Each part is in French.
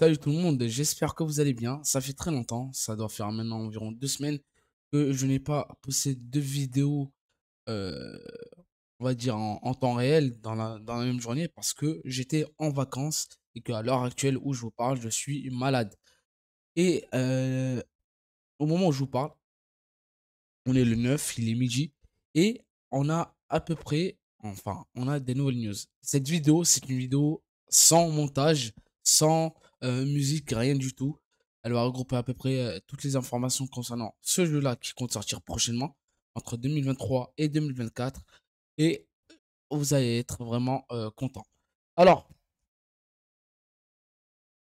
Salut tout le monde, j'espère que vous allez bien. Ça fait très longtemps, ça doit faire maintenant environ deux semaines que je n'ai pas posté de vidéos, euh, on va dire en, temps réel, dans la, même journée, parce que j'étais en vacances et qu'à l'heure actuelle où je vous parle, je suis malade. Et euh, au moment où je vous parle, on est le 9, il est midi, et on a à peu près, enfin, on a des nouvelles news. Cette vidéo, c'est une vidéo sans montage, sans euh, musique, rien du tout. Elle va regrouper à peu près euh, toutes les informations concernant ce jeu-là qui compte sortir prochainement, entre 2023 et 2024. Et euh, vous allez être vraiment content. Alors,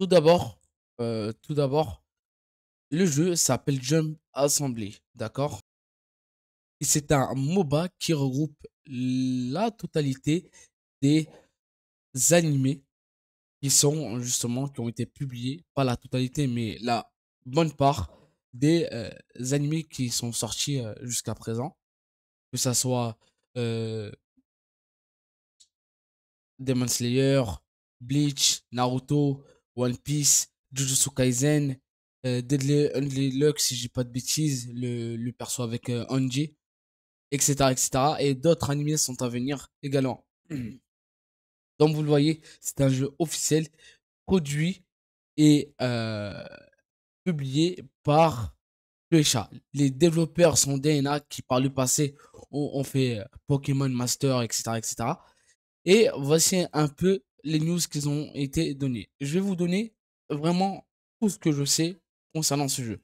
tout d'abord, tout d'abord, le jeu s'appelle Jump Assembly, d'accord Et c'est un MOBA qui regroupe la totalité des animés qui sont justement, qui ont été publiés, pas la totalité, mais la bonne part des euh, animés qui sont sortis euh, jusqu'à présent. Que ça soit euh, Demon Slayer, Bleach, Naruto, One Piece, Jujutsu Kaisen, Deadly Only si j'ai pas de bêtises, le, le perso avec Anji, etc., etc. Et d'autres animés sont à venir également. Donc vous le voyez, c'est un jeu officiel produit et euh, publié par le Les développeurs sont DNA qui par le passé ont, fait euh, Pokémon Master, etc., etc. Et voici un peu les news qu'ils ont été données. Je vais vous donner vraiment tout ce que je sais concernant ce jeu.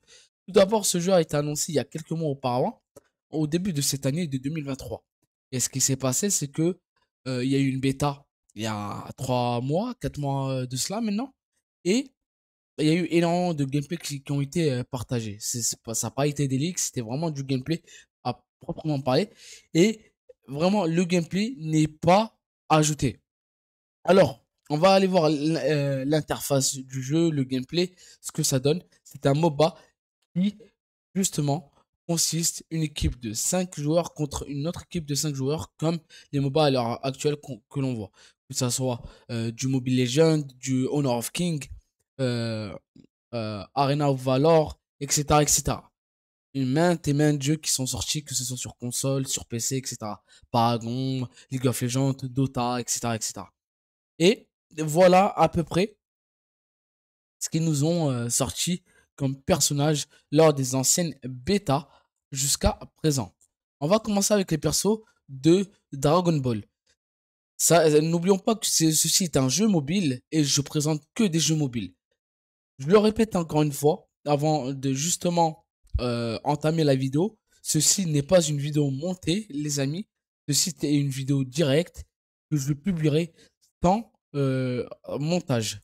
Tout d'abord, ce jeu a été annoncé il y a quelques mois auparavant, au début de cette année de 2023. Et ce qui s'est passé, c'est que euh, il y a eu une bêta il y a trois mois, quatre mois euh, de cela maintenant. Et il y a eu énormément de gameplay qui, ont été euh, partagés. C'est, pas, ça n'a pas été des leaks, c'était vraiment du gameplay à proprement parler. Et vraiment, le gameplay n'est pas ajouté. Alors, on va aller voir euh, l'interface du jeu, le gameplay, ce que ça donne. C'est un MOBA qui, justement, consiste une équipe de 5 joueurs contre une autre équipe de 5 joueurs, comme les MOBA à l'heure actuelle que l'on voit. Que ce soit euh, du Mobile legend du Honor of King, euh, euh, Arena of Valor, etc. etc. Une main, des mains de jeux qui sont sortis, que ce soit sur console, sur PC, etc. Paragon, League of Legends, Dota, etc. etc. Et voilà à peu près ce qu'ils nous ont sorti personnage lors des anciennes bêta jusqu'à présent. On va commencer avec les persos de Dragon Ball. ça euh, N'oublions pas que ceci est un jeu mobile et je présente que des jeux mobiles. Je le répète encore une fois avant de justement euh, entamer la vidéo. Ceci n'est pas une vidéo montée, les amis. Ceci est une vidéo directe que je publierai sans euh, montage.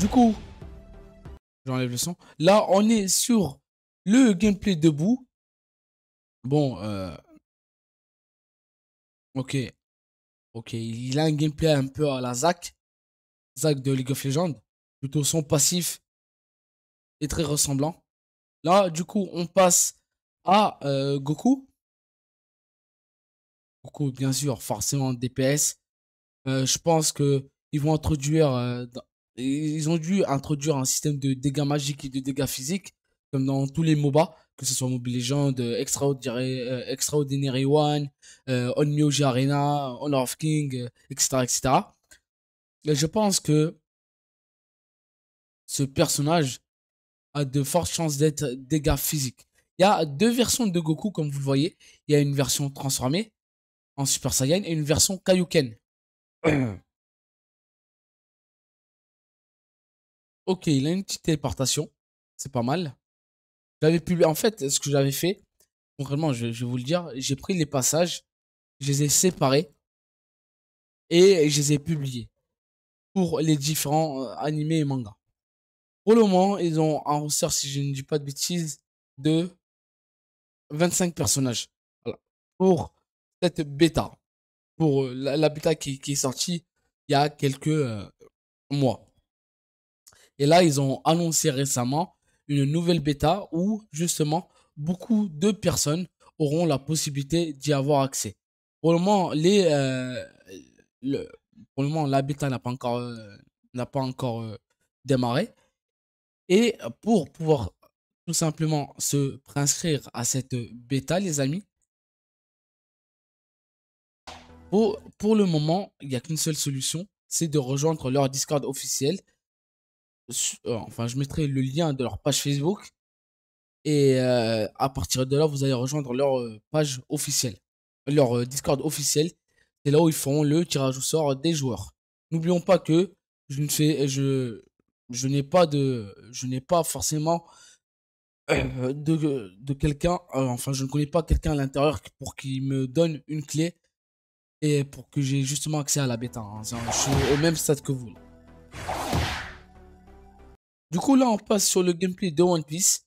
Du coup, j'enlève le son. Là, on est sur le gameplay debout. Bon, euh, ok. Ok, il a un gameplay un peu à la Zac. Zac de League of Legends. Plutôt son passif est très ressemblant. Là, du coup, on passe à euh, Goku. Goku, bien sûr, forcément DPS. Euh, je pense que ils vont introduire ils ont dû introduire un système de dégâts magiques et de dégâts physiques, comme dans tous les MOBA, que ce soit Mobile Legends, euh, Extraordinary, euh, Extraordinary One, euh, On Myoji Arena, Honor of King, etc., etc. je pense que ce personnage a de fortes chances d'être dégâts physiques. Il y a deux versions de Goku, comme vous le voyez. Il y a une version transformée en Super Saiyan et une version Kaioken. ok, il a une petite téléportation, c'est pas mal. J'avais pu, en fait, ce que j'avais fait, concrètement, je, vais vous le dire, j'ai pris les passages, je les ai séparés et je les ai publiés pour les différents euh, animés et mangas. Pour le moment, ils ont un roster, si je ne dis pas de bêtises, de 25 personnages. Voilà. Pour cette bêta, pour euh, la, bêta qui, est sortie il y a quelques euh, mois. Et là, ils ont annoncé récemment une nouvelle bêta où justement beaucoup de personnes auront la possibilité d'y avoir accès. Pour le moment, euh, pour le moment, la bêta n'a pas encore, euh, euh, démarré. Et pour pouvoir tout simplement se préinscrire à cette bêta, les amis, pour le moment, il n'y a qu'une seule solution, c'est de rejoindre leur Discord officiel euh, enfin, je mettrai le lien de leur page Facebook. Et euh, à partir de là, vous allez rejoindre leur euh, page officielle, leur Discord officiel. C'est là où ils font le tirage au sort des joueurs. N'oublions pas que je ne fais, je, n'ai pas de, je n'ai pas forcément de, quelqu'un, enfin, je ne connais pas quelqu'un à l'intérieur pour qu'il me donne une clé et pour que j'ai justement accès à la bêta. Hein. Je suis au même stade que vous. Du coup, là, on passe sur le gameplay de One Piece.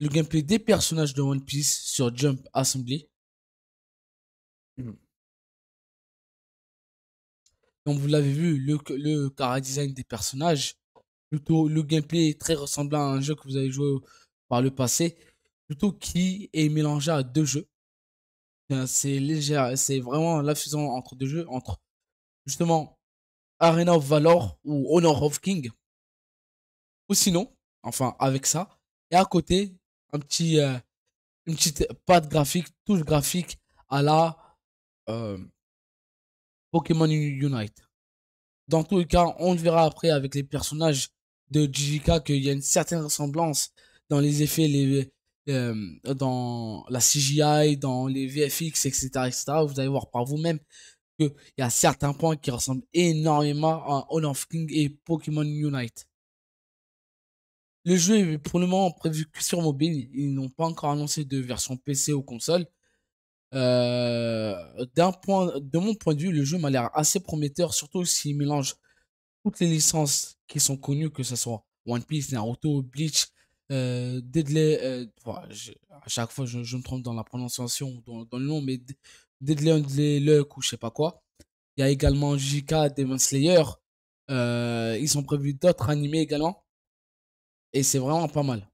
Le gameplay des personnages de One Piece sur Jump Assembly. Hmm. Comme vous l'avez vu, le, le design des personnages, plutôt le gameplay est très ressemblant à un jeu que vous avez joué par le passé, plutôt qui est mélangé à deux jeux. C'est léger, c'est vraiment la fusion entre deux jeux, entre justement Arena of Valor ou Honor of King. Ou sinon, enfin avec ça, et à côté, un petit, euh, une petite pâte graphique, touche graphique à la euh, Pokémon Unite. Dans tous les cas, on verra après avec les personnages de JJK qu'il y a une certaine ressemblance dans les effets, les, euh, dans la CGI, dans les VFX, etc., etc. Vous allez voir par vous-même qu'il y a certains points qui ressemblent énormément à Honor King et Pokémon Unite. Le jeu est pour le moment prévu que sur mobile. Ils n'ont pas encore annoncé de version PC ou console. Euh, d'un point, de mon point de vue, le jeu m'a l'air assez prometteur, surtout s'il mélange toutes les licences qui sont connues, que ce soit One Piece, Naruto, Bleach, euh, Deadly. Euh, à chaque fois, je, me trompe dans la prononciation, dans, dans le nom, mais Deadly Deadly Luck ou je sais pas quoi. Il y a également JK, Demon Slayer. Euh, ils ont prévu d'autres animés également. Et c'est vraiment pas mal.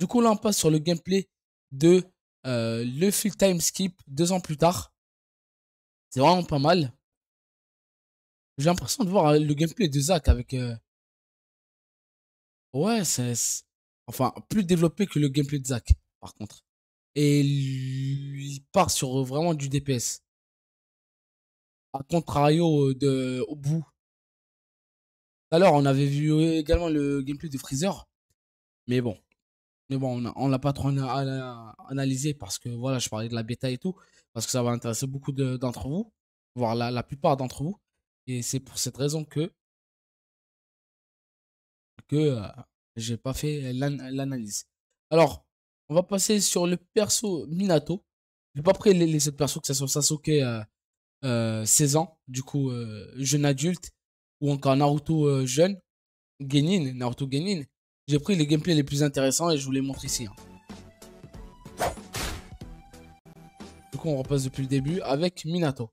Du coup, là, on passe sur le gameplay de euh, le Full Time Skip deux ans plus tard. C'est vraiment pas mal. J'ai l'impression de voir euh, le gameplay de Zach avec. Euh, ouais, c'est. Enfin, plus développé que le gameplay de Zach, par contre. Et il part sur euh, vraiment du DPS. à contrario de au bout. Alors, on avait vu également le gameplay de Freezer. Mais bon, mais bon on ne l'a pas trop analysé parce que voilà, je parlais de la bêta et tout, parce que ça va intéresser beaucoup d'entre vous, voire la, la plupart d'entre vous. Et c'est pour cette raison que, que euh, j'ai pas fait l'analyse. Alors, on va passer sur le perso Minato. Je J'ai pas pris les, les autres persos, que ce soit Sasuke euh, 16 euh, ans, du coup euh, jeune adulte, ou encore Naruto jeune, Genin, Naruto Genin. J'ai pris les gameplays les plus intéressants et je vous les montre ici. Hein. Du coup, on repasse depuis le début avec Minato.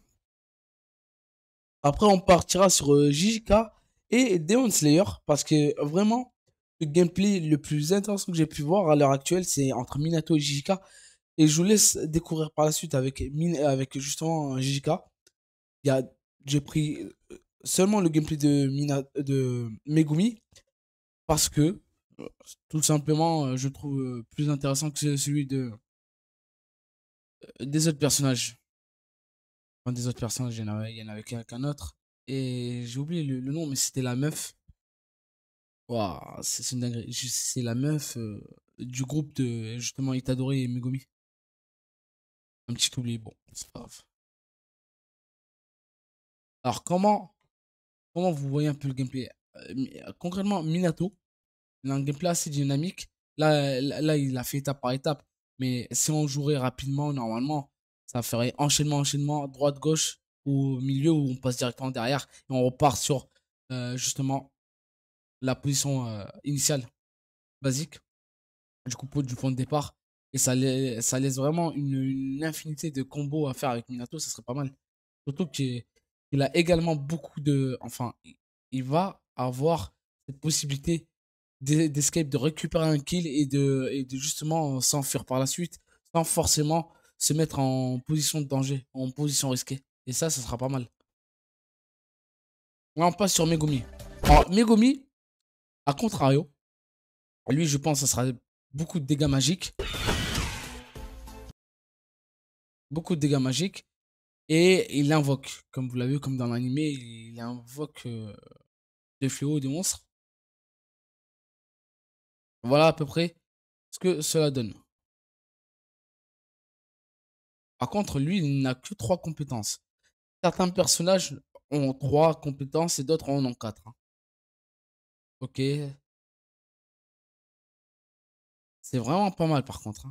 Après, on partira sur euh, JJK et Demon Slayer parce que vraiment, le gameplay le plus intéressant que j'ai pu voir à l'heure actuelle, c'est entre Minato et JJK. Et je vous laisse découvrir par la suite avec, avec justement JJK. J'ai pris seulement le gameplay de, de Megumi parce que tout simplement euh, je trouve euh, plus intéressant que celui de euh, des autres personnages. Enfin, des autres personnages, il y en avait, qu'un autre. Et j'ai oublié le, nom, mais c'était la meuf. Waouh, c'est une dinguerie. C'est la meuf du groupe de justement Itadori et Megumi. Un petit oubli, bon, c'est pas grave. Alors, comment comment vous voyez un peu le gameplay euh, euh, Concrètement, Minato, il a un gameplay assez dynamique. Là, là, il a fait étape par étape. Mais si on jouerait rapidement, normalement, ça ferait enchaînement, enchaînement, droite, gauche, ou milieu, où on passe directement derrière et on repart sur euh, justement la position initiale, basique, du coup, du point de départ. Et ça, laisse, ça laisse vraiment une, infinité de combos à faire avec Minato, ça serait pas mal. Surtout que il a également beaucoup de. Enfin, il va avoir cette possibilité d'escape, de récupérer un kill et de, et de justement euh, s'enfuir par la suite sans forcément se mettre en position de danger, en position risquée. Et ça, ça sera pas mal. on passe sur Megumi. Alors, Megumi, à contrario, lui, je pense ça sera beaucoup de dégâts magiques. Beaucoup de dégâts magiques. Et il invoque, comme vous l'avez vu, comme dans l'anime, il invoque euh, des fléaux, des monstres. Voilà à peu près ce que cela donne. Par contre, lui, il n'a que trois compétences. Certains personnages ont trois compétences et d'autres en ont quatre. Hein. Ok. C'est vraiment pas mal par contre.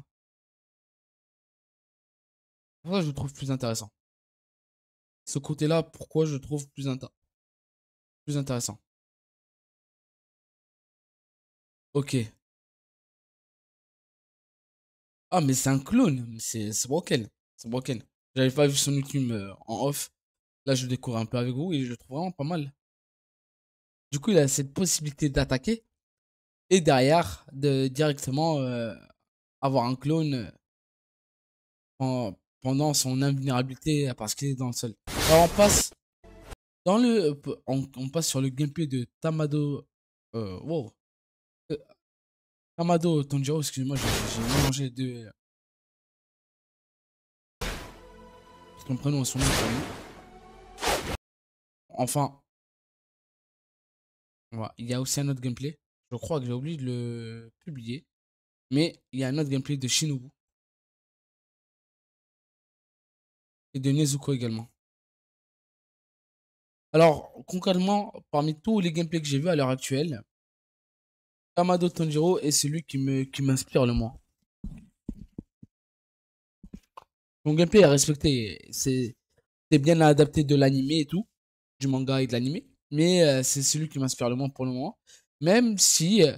Pour hein. je le trouve plus intéressant ce côté-là, pourquoi je trouve plus, intéressant. Ok. Ah, mais c'est un clone. C'est Broken. C'est Broken. J'avais pas vu son ultime euh, en off. Là, je découvre un peu avec vous et je le trouve vraiment pas mal. Du coup, il a cette possibilité d'attaquer et derrière, de directement euh, avoir un clone euh, en, pendant son invulnérabilité parce qu'il est dans le sol. Alors on passe dans le euh, on, passe sur le gameplay de Tamado euh, wow. Euh, Tamado Tonjiro, excusez-moi, j'ai mangé deux son euh, prénom son nom Enfin voilà, il y a aussi un autre gameplay. Je crois que j'ai oublié de le publier. Mais il y a un autre gameplay de Shinobu et de Nezuko également. Alors, concrètement, parmi tous les gameplays que j'ai vu à l'heure actuelle, Kamado Tanjiro est celui qui m'inspire qui le moins. Mon gameplay est respecté. C'est bien adapté de l'anime et tout, du manga et de l'anime. Mais euh, c'est celui qui m'inspire le moins pour le moment. Même si, euh,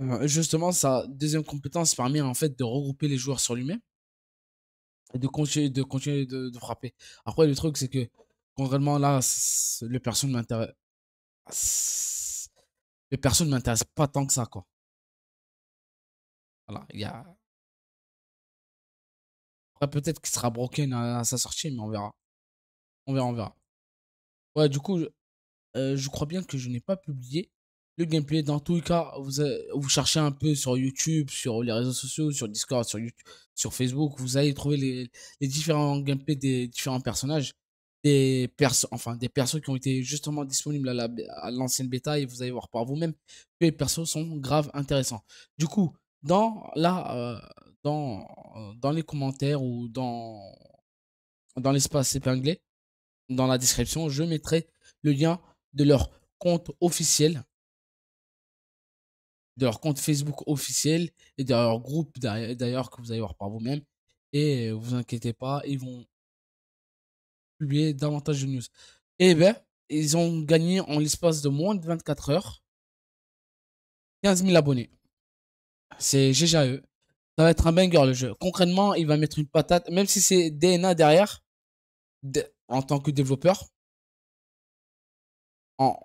euh, justement, sa deuxième compétence permet en fait de regrouper les joueurs sur lui-même de continuer de, continuer de, frapper. Après, le truc, c'est que concrètement, là, les personnes m'intéressent. Les personnes ne m'intéressent pas tant que ça, quoi. Voilà, il y a. peut-être qu'il sera broken à, sa sortie, mais on verra. On verra, on verra. Ouais, du coup, je euh, crois bien que je n'ai pas publié le gameplay. Dans tous les cas, vous, vous cherchez un peu sur YouTube, sur les réseaux sociaux, sur Discord, sur, YouTube, sur Facebook, vous allez trouver les, différents gameplays des différents personnages. Des persos, enfin, des persos qui ont été justement disponibles à l'ancienne bêta et vous allez voir par vous-même que les persos sont grave intéressants. Du coup, dans, là, euh, dans, euh, dans les commentaires ou dans, dans l'espace épinglé, dans la description, je mettrai le lien de leur compte officiel de leur compte Facebook officiel et de leur groupe d'ailleurs que vous allez voir par vous-même. Et euh, vous inquiétez pas, ils vont publier davantage de news. Et eh ben, ils ont gagné en l'espace de moins de 24 heures 15 000 abonnés. C'est GGAE. Ça va être un banger le jeu. Concrètement, il va mettre une patate, même si c'est DNA derrière, en tant que développeur. En,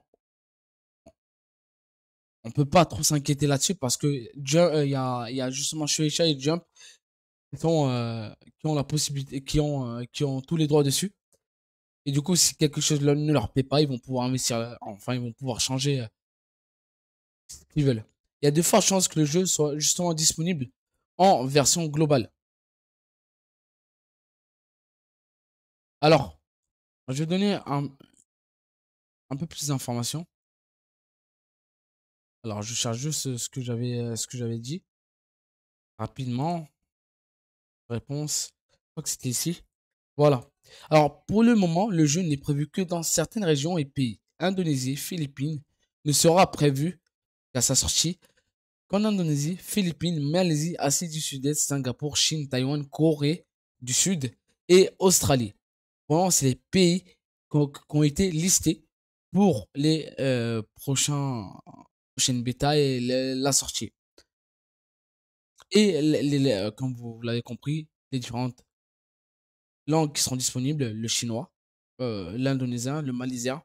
on peut pas trop s'inquiéter là-dessus parce que euh, il y, a, justement Shueisha et Jump euh, qui, ont la possibilité, qui ont, euh, qui ont tous les droits dessus. Et du coup, si quelque chose ne leur plaît pas, ils vont pouvoir investir, enfin, ils vont pouvoir changer ce qu'ils veulent. Il y a de fortes chances que le jeu soit justement disponible en version globale. Alors, je vais donner un peu plus d'informations. Alors, je cherche juste ce que j'avais, ce que j'avais dit. Rapidement. Réponse. Je crois que c'était ici. Voilà. Alors, pour le moment, le jeu n'est prévu que dans certaines régions et pays. Indonésie, Philippines ne sera prévu qu'à sa sortie qu'en Indonésie, Philippines, Malaisie, Asie du Sud-Est, Singapour, Chine, Taïwan, Corée du Sud et Australie. Bon, c'est les pays qui ont, été listés pour les prochains prochaine bêta et la sortie. Et euh, comme vous l'avez compris, les différentes langues qui seront disponibles, le chinois, euh, l'indonésien, le malaisien,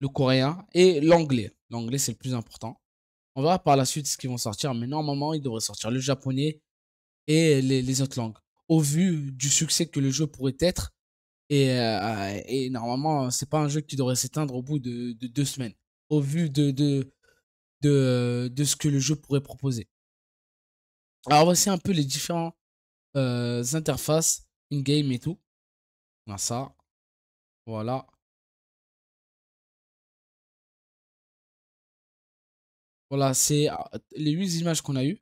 le coréen et l'anglais. L'anglais, c'est le plus important. On verra par la suite ce qu'ils vont sortir, mais normalement, il devraient sortir le japonais et les, les, autres langues. Au vu du succès que le jeu pourrait être, et, euh, et normalement, c'est pas un jeu qui devrait s'éteindre au bout de, deux semaines. Au vu de, de, ce que le jeu pourrait proposer. Alors voici un peu les différentes euh, interfaces in-game et tout. On a ça. Voilà. Voilà, c'est ah, les huit images qu'on a eues.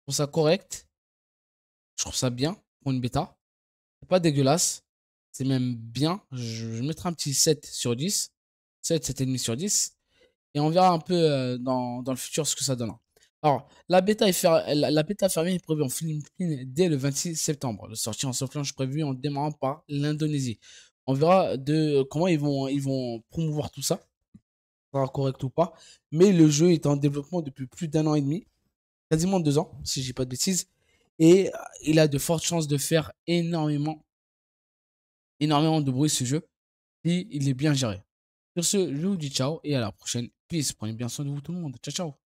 Je trouve ça correct. Je trouve ça bien pour une bêta. C'est pas dégueulasse. C'est même bien. Je, mettrai un petit 7 sur 10. 7, 7,5 sur 10. Et on verra un peu euh, dans, le futur ce que ça donne. Alors, la bêta, est la, bêta fermée est prévue en Philippines dès le 26 septembre. Le sortie en soft launch prévue en démarrant par l'Indonésie. On verra de euh, comment ils vont, ils vont promouvoir tout ça. Ça correct ou pas. Mais le jeu est en développement depuis plus d'un an et demi. Quasiment deux ans, si je pas de bêtises. Et euh, il a de fortes chances de faire énormément, énormément de bruit ce jeu. Si il est bien géré. Sur ce, je vous dis ciao et à la prochaine. Peace, prenez bien soin de vous tout le monde. Ciao, ciao.